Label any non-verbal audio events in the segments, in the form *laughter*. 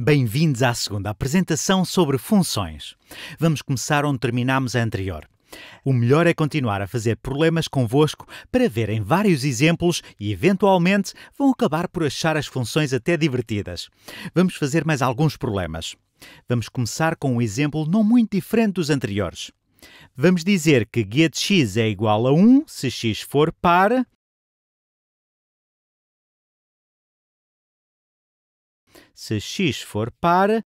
Bem-vindos à segunda apresentação sobre funções. Vamos começar onde terminámos a anterior. O melhor é continuar a fazer problemas convosco para verem vários exemplos e, eventualmente, vão acabar por achar as funções até divertidas. Vamos fazer mais alguns problemas. Vamos começar com um exemplo não muito diferente dos anteriores. Vamos dizer que get x é igual a 1 se x for par se x for par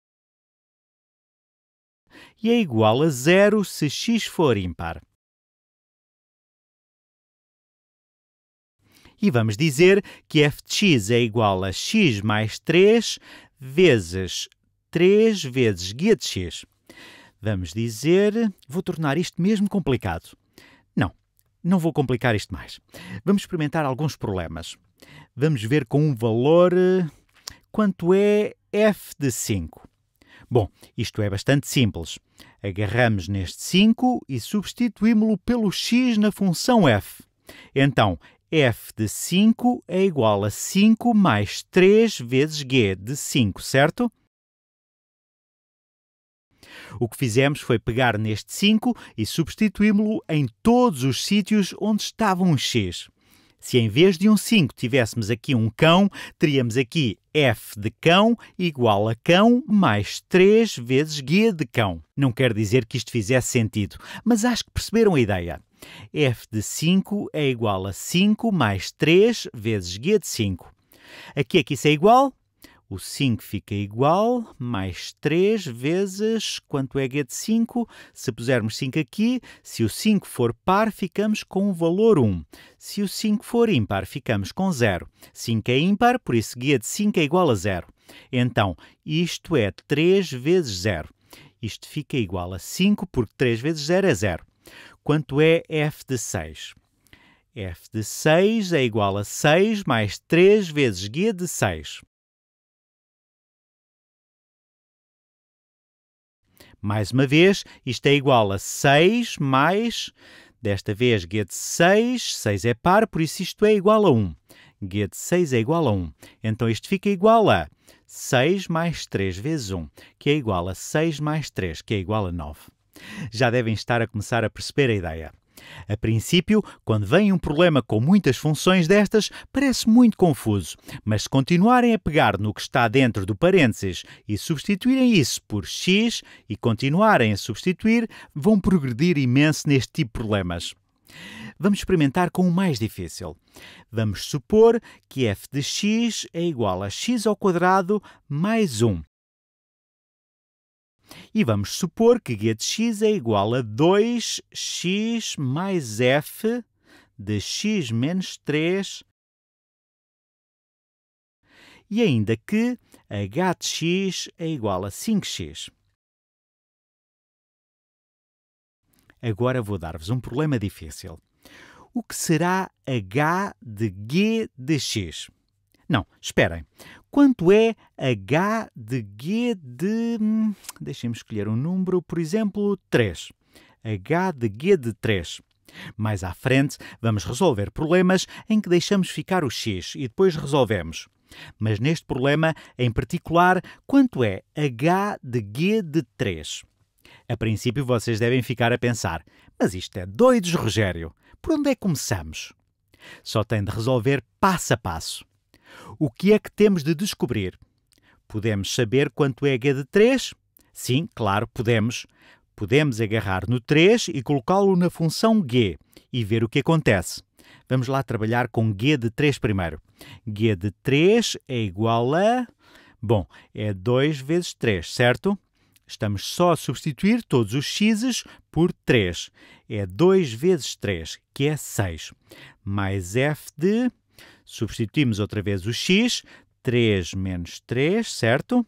e é igual a zero se x for ímpar. E vamos dizer que f de x é igual a x mais 3 vezes 3 vezes guia de x. Vamos dizer... Vou tornar isto mesmo complicado. Não, não vou complicar isto mais. Vamos experimentar alguns problemas. Vamos ver com um valor quanto é f de 5? Bom, isto é bastante simples. Agarramos neste 5 e substituímos-lo pelo x na função f. Então, f de 5 é igual a 5 mais 3 vezes g de 5, certo? O que fizemos foi pegar neste 5 e substituímos-lo em todos os sítios onde estava um x. Se em vez de um 5 tivéssemos aqui um cão, teríamos aqui f de cão igual a cão mais 3 vezes guia de cão. Não quer dizer que isto fizesse sentido, mas acho que perceberam a ideia. f de 5 é igual a 5 mais 3 vezes guia de 5. Aqui é que isso é igual? O 5 fica igual, mais 3 vezes quanto é que de 5. Se pusermos 5 aqui, se o 5 for par, ficamos com o valor 1. Se o 5 for ímpar, ficamos com 0. 5 é ímpar, por isso guia de 5 é igual a 0. Então, isto é 3 vezes 0. Isto fica igual a 5, porque 3 vezes 0 é 0. Quanto é f de 6? f de 6 é igual a 6 mais 3 vezes guia de 6. Mais uma vez, isto é igual a 6 mais, desta vez, get 6, 6 é par, por isso isto é igual a 1. Get 6 é igual a 1. Então isto fica igual a 6 mais 3 vezes 1, que é igual a 6 mais 3, que é igual a 9. Já devem estar a começar a perceber a ideia. A princípio, quando vem um problema com muitas funções destas, parece muito confuso, mas se continuarem a pegar no que está dentro do parênteses e substituírem isso por x e continuarem a substituir, vão progredir imenso neste tipo de problemas. Vamos experimentar com o mais difícil. Vamos supor que f de x é igual a x ao quadrado mais 1. E vamos supor que g é igual a 2x mais f de x menos 3 e ainda que h de x é igual a 5x. Agora vou dar-vos um problema difícil. O que será h de g de x? Não, esperem. Quanto é H de G de. Hum, deixem-me escolher um número, por exemplo, 3. H de G de 3. Mais à frente, vamos resolver problemas em que deixamos ficar o x e depois resolvemos. Mas neste problema, em particular, quanto é h de g de 3? A princípio, vocês devem ficar a pensar: mas isto é doidos, Rogério. Por onde é que começamos? Só tem de resolver passo a passo. O que é que temos de descobrir? Podemos saber quanto é g de 3? Sim, claro, podemos. Podemos agarrar no 3 e colocá-lo na função g e ver o que acontece. Vamos lá trabalhar com g de 3 primeiro. g de 3 é igual a. Bom, é 2 vezes 3, certo? Estamos só a substituir todos os x's por 3. É 2 vezes 3, que é 6. Mais f de Substituímos outra vez o x, 3 menos 3, certo?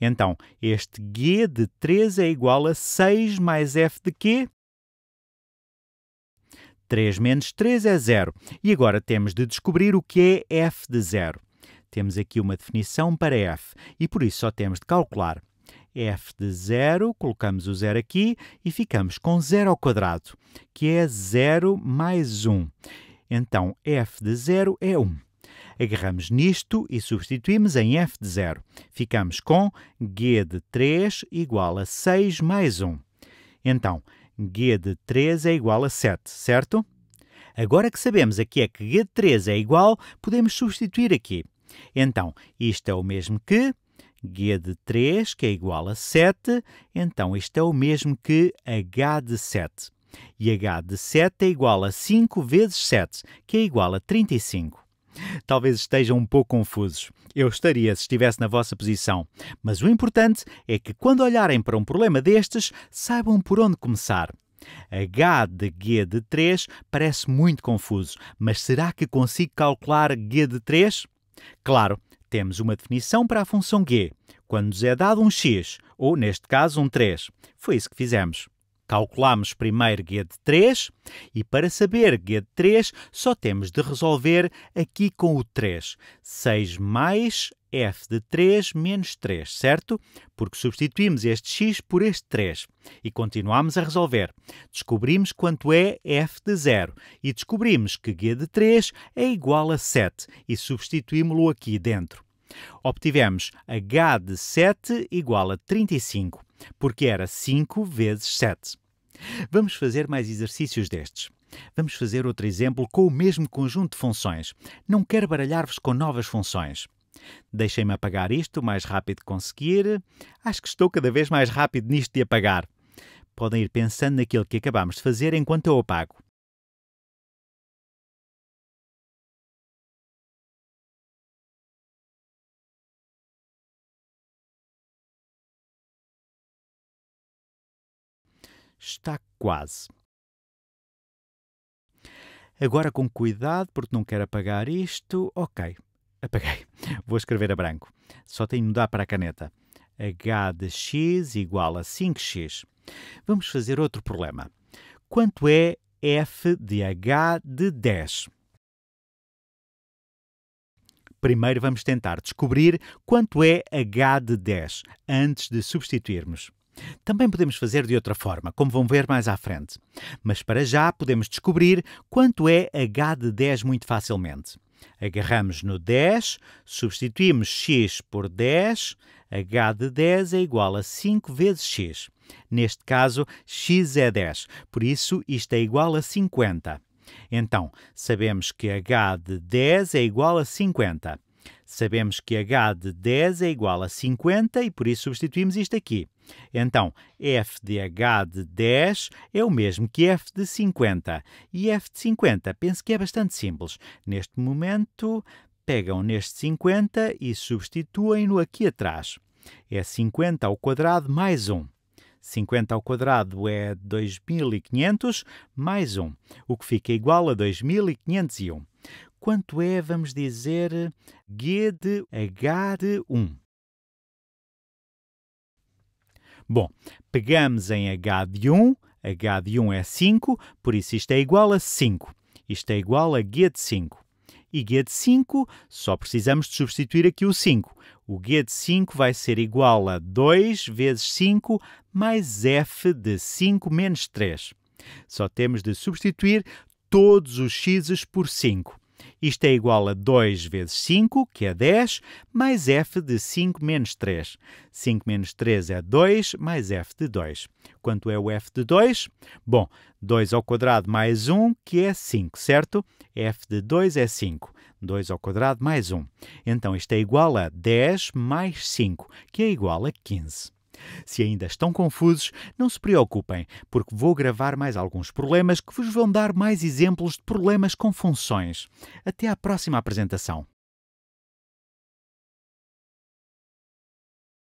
Então, este g de 3 é igual a 6 mais f de quê? 3 menos 3 é zero. E agora temos de descobrir o que é f de zero. Temos aqui uma definição para f e por isso só temos de calcular f de 0, colocamos o zero aqui e ficamos com zero ao quadrado, que é 0 mais 1. Um. Então, f de 0 é 1. Agarramos nisto e substituímos em f de 0. Ficamos com g de 3 igual a 6 mais 1. Então, g de 3 é igual a 7, certo? Agora que sabemos aqui é que g de 3 é igual, podemos substituir aqui. Então, isto é o mesmo que g de 3, que é igual a 7. Então, isto é o mesmo que h de 7. E h de 7 é igual a 5 vezes 7, que é igual a 35. Talvez estejam um pouco confusos. Eu estaria se estivesse na vossa posição. Mas o importante é que, quando olharem para um problema destes, saibam por onde começar. H de G de 3 parece muito confuso, mas será que consigo calcular G de 3? Claro, temos uma definição para a função G, quando nos é dado um x, ou neste caso um 3. Foi isso que fizemos. Calculamos primeiro GED3 e para saber GED3 só temos de resolver aqui com o 3. 6 mais f de 3 menos 3, certo? Porque substituímos este x por este 3 e continuamos a resolver. Descobrimos quanto é f de 0 e descobrimos que g de 3 é igual a 7 e substituímos-lo aqui dentro. Obtivemos h de 7 igual a 35, porque era 5 vezes 7. Vamos fazer mais exercícios destes. Vamos fazer outro exemplo com o mesmo conjunto de funções. Não quero baralhar-vos com novas funções. Deixem-me apagar isto o mais rápido que conseguir. Acho que estou cada vez mais rápido nisto de apagar. Podem ir pensando naquilo que acabamos de fazer enquanto eu apago. está quase. Agora com cuidado, porque não quero apagar isto. Ok, apaguei. *laughs* Vou escrever a branco. Só tenho de mudar para a caneta. h de x igual a 5x. Vamos fazer outro problema. Quanto é f de h de 10? Primeiro vamos tentar descobrir quanto é h de 10 antes de substituirmos. Também podemos fazer de outra forma, como vão ver mais à frente. Mas para já podemos descobrir quanto é h de 10 muito facilmente. Agarramos no 10, substituímos x por 10, h de 10 é igual a 5 vezes x. Neste caso, x é 10, por isso isto é igual a 50. Então, sabemos que h de 10 é igual a 50. Sabemos que h de 10 é igual a 50 e por isso substituímos isto aqui. Então, f de h de 10 é o mesmo que f de 50. E f de 50, penso que é bastante simples. Neste momento, pegam neste 50 e substituem-no aqui atrás. É 50 ao quadrado mais 1. 50 ao quadrado é 2500 mais 1, o que fica igual a 2501. Quanto é, vamos dizer, g de h de 1? Bom, pegamos em h de 1, h de 1 é 5, por isso isto é igual a 5. Isto é igual a g de 5. E g de 5, só precisamos de substituir aqui o 5. O g de 5 vai ser igual a 2 vezes 5 mais f de 5 menos 3. Só temos de substituir todos os x's por 5. Isto é igual a 2 vezes 5, que é 10, mais f de 5 menos 3. 5 menos 3 é 2, mais f de 2. Quanto é o f de 2? Bom, 2 ao quadrado mais 1, que é 5, certo? f de 2 é 5. 2 ao quadrado mais 1. Então, isto é igual a 10 mais 5, que é igual a 15. Se ainda estão confusos, não se preocupem, porque vou gravar mais alguns problemas que vos vão dar mais exemplos de problemas com funções. Até à próxima apresentação.